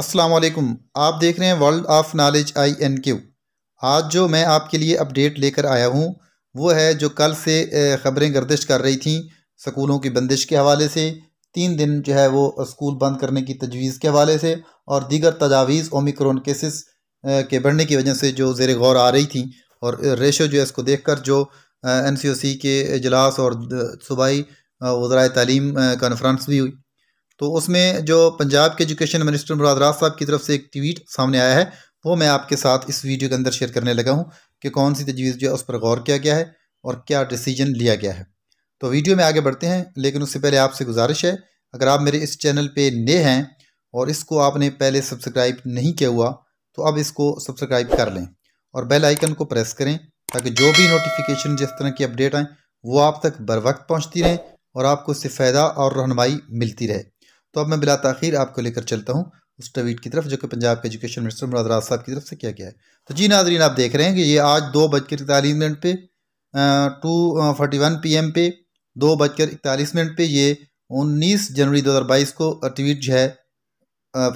अस्सलाम वालेकुम आप देख रहे हैं world of knowledge I N Q आज जो मैं आपके लिए अपडेट लेकर आया हूँ वो है जो कल से ख़बरें गर्दिश कर रही थी स्कूलों की बंदिश के हवाले से तीन दिन जो है वो स्कूल बंद करने की तजवीज़ के हवाले से और दीगर तजावीज़ ओमिक्रोन केसेस के बढ़ने की वजह से जो जेर गौर आ रही थी और रेशो जो है इसको देख कर जो एन सी ओ सी के अजलास और सूबाई वज़रा तलीम कॉन्फ्रेंस भी हुई तो उसमें जो पंजाब के एजुकेशन मिनिस्टर मुराद राज साहब की तरफ से एक ट्वीट सामने आया है वो मैं आपके साथ इस वीडियो के अंदर शेयर करने लगा हूँ कि कौन सी तजवीज़ जो है उस पर गौर किया गया है और क्या डिसीजन लिया गया है तो वीडियो में आगे बढ़ते हैं लेकिन उससे पहले आपसे गुजारिश है अगर आप मेरे इस चैनल पे नए हैं और इसको आपने पहले सब्सक्राइब नहीं किया हुआ तो अब इसको सब्सक्राइब कर लें और बेल आइकन को प्रेस करें ताकि जो भी नोटिफिकेशन जिस तरह की अपडेट आएँ वो आप तक बर वक्त पहुँचती रहें और आपको इससे फ़ायदा और रहनमाई मिलती रहे तो अब मैं बिला तखिर आपको लेकर चलता हूँ उस ट्वीट की तरफ जो कि पंजाब के एजुकेशन मिनिस्टर मुराद राज साहब की तरफ से किया गया है तो जी नाजरीन आप देख रहे हैं कि ये आज दो बजकर इकतालीस मिनट पे two forty one P M पे दो बजकर इकतालीस मिनट पे ये उन्नीस जनवरी दो हज़ार बाईस को ट्वीट जो है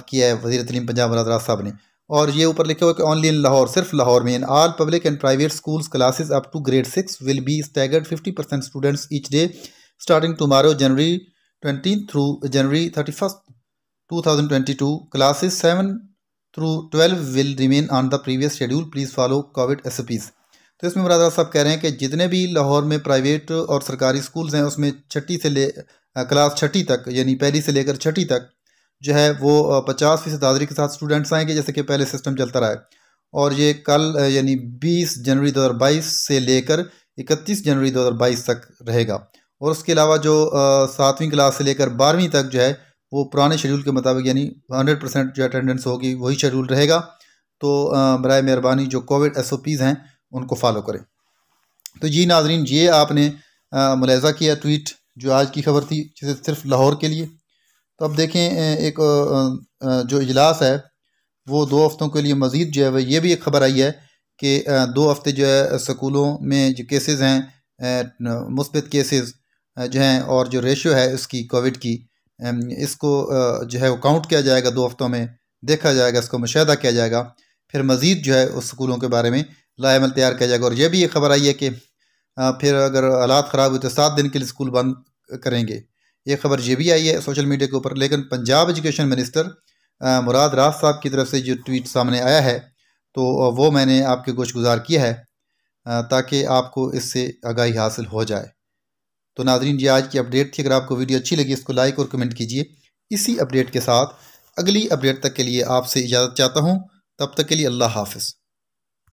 किया है वजी तलीम पंजाब मुराद राज साहब ने और ये ऊपर लिखा हुआ कि ऑनली इन लाहौर सिर्फ लाहौर में in all public and private schools classes up to grade six will be staggered fifty percent students each day starting tomorrow January twenty through January thirty first two thousand twenty two classes seven through twelve will remain on the previous schedule please follow COVID एस तो इसमें मुरादा साहब कह रहे हैं कि जितने भी लाहौर में प्राइवेट और सरकारी स्कूल्स हैं उसमें छठी से ले क्लास छठी तक यानी पहली से लेकर छठी तक जो है वो पचास फीसद हाजिरी के साथ स्टूडेंट्स आएंगे जैसे कि पहले सिस्टम चलता रहा है और ये कल यानी बीस जनवरी दो हज़ार बाईस से लेकर इकतीस जनवरी दो हज़ार बाईस तक रहेगा और उसके अलावा जो सातवीं क्लास से लेकर बारहवीं तक जो है वो पुराने शेड्यूल के मुताबिक यानी हंड्रेड परसेंट जो अटेंडेंस होगी वही शेड्यूल रहेगा तो बर मेहरबानी जो कोविड एस ओ पीज़ हैं उनको फॉलो करें तो जी नाजरीन ये आपने मुलायजा किया ट्वीट जो आज की खबर थी जिसे सिर्फ लाहौर के लिए तो अब देखें एक जो इजलास है वो दो हफ़्तों के लिए मज़ीद जो है वह ये भी एक खबर आई है कि दो हफ़्ते जो है स्कूलों में जो केसेस हैं मुस्बित केसेस जो है और जो रेशियो है इसकी कोविड की इसको जो है वो काउंट किया जाएगा दो हफ्तों में देखा जाएगा इसको मुशाह किया जाएगा फिर मज़ीद जो है उस स्कूलों के बारे में लाइमल तैयार किया जाएगा और यह भी ये खबर आई है कि फिर अगर हालात ख़राब हुए तो सात दिन के लिए स्कूल बंद करेंगे ये खबर ये भी आई है सोशल मीडिया के ऊपर लेकिन पंजाब एजुकेशन मिनिस्टर मुराद राज साहब की तरफ से जो ट्वीट सामने आया है तो वो मैंने आपके गोश गुजार किया है ताकि आपको इससे आगाही हासिल हो जाए तो नाजरीन जी आज की अपडेट थी अगर आपको वीडियो अच्छी लगी इसको लाइक और कमेंट कीजिए इसी अपडेट के साथ अगली अपडेट तक के लिए आपसे इजाज़त चाहता हूँ तब तक के लिए अल्लाह हाफिज़